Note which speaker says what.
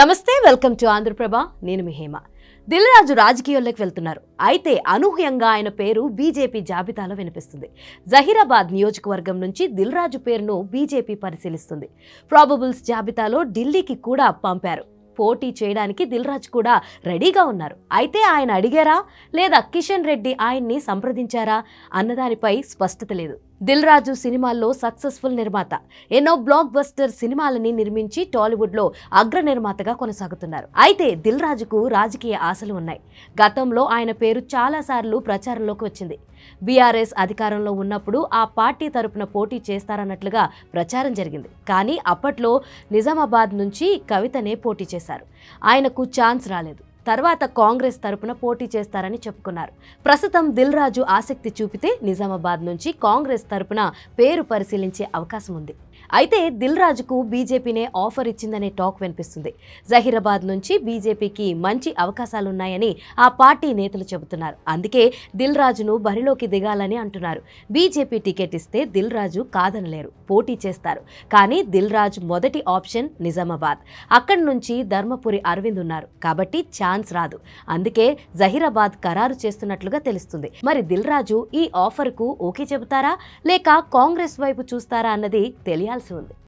Speaker 1: నమస్తే welcome to Andhraprabha నేను మీ హేమ దిల్రాజు రాజకీయాల్లోకి వెళ్తున్నారు అయితే అనూహ్యంగా ఆయన పేరు బీజేపీ జాబితాలో వినిపిస్తుంది జహీరాబాద్ నియోజకవర్గం నుంచి దిల్రాజు పేరును బీజేపీ పరిశీలిస్తుంది ప్రాబబుల్స్ జాబితాలో ఢిల్లీకి కూడా పంపారు పోటీ చేయడానికి దిల్రాజ్ కూడా రెడీగా ఉన్నారు అయితే ఆయన అడిగారా లేదా కిషన్ రెడ్డి ఆయన్ని సంప్రదించారా అన్నదానిపై స్పష్టత లేదు దిల్ రాజు సినిమాల్లో సక్సెస్ఫుల్ నిర్మాత ఎన్నో బ్లాక్ బస్టర్ సినిమాలని నిర్మించి టాలీవుడ్లో అగ్ర నిర్మాతగా కొనసాగుతున్నారు అయితే దిల్ రాజుకు రాజకీయ ఆశలు ఉన్నాయి గతంలో ఆయన పేరు చాలాసార్లు ప్రచారంలోకి వచ్చింది బీఆర్ఎస్ అధికారంలో ఉన్నప్పుడు ఆ పార్టీ తరపున పోటీ చేస్తారన్నట్లుగా ప్రచారం జరిగింది కానీ అప్పట్లో నిజామాబాద్ నుంచి కవితనే పోటీ చేశారు ఆయనకు ఛాన్స్ రాలేదు తర్వాత కాంగ్రెస్ తరపున పోటీ చేస్తారని చెప్పుకున్నారు ప్రస్తుతం దిల్ రాజు ఆసక్తి చూపితే నిజామాబాద్ నుంచి కాంగ్రెస్ తరపున పేరు పరిశీలించే అవకాశం ఉంది అయితే దిల్ రాజుకు బీజేపీనే ఆఫర్ ఇచ్చిందనే టాక్ వినిపిస్తుంది జహీరాబాద్ నుంచి బీజేపీకి మంచి అవకాశాలున్నాయని ఆ పార్టీ నేతలు చెబుతున్నారు అందుకే దిల్ రాజును బరిలోకి దిగాలని అంటున్నారు బీజేపీ టికెట్ ఇస్తే దిల్ రాజు కాదనలేరు పోటీ చేస్తారు కానీ దిల్ రాజు మొదటి ఆప్షన్ నిజామాబాద్ అక్కడి నుంచి ధర్మపురి అరవింద్ ఉన్నారు కాబట్టి చాలా ఛాన్స్ రాదు అందుకే జహీరాబాద్ ఖరారు చేస్తున్నట్లుగా తెలుస్తుంది మరి దిల్ రాజు ఈ కు ఓకే చెబుతారా లేక కాంగ్రెస్ వైపు చూస్తారా అన్నది తెలియాల్సి ఉంది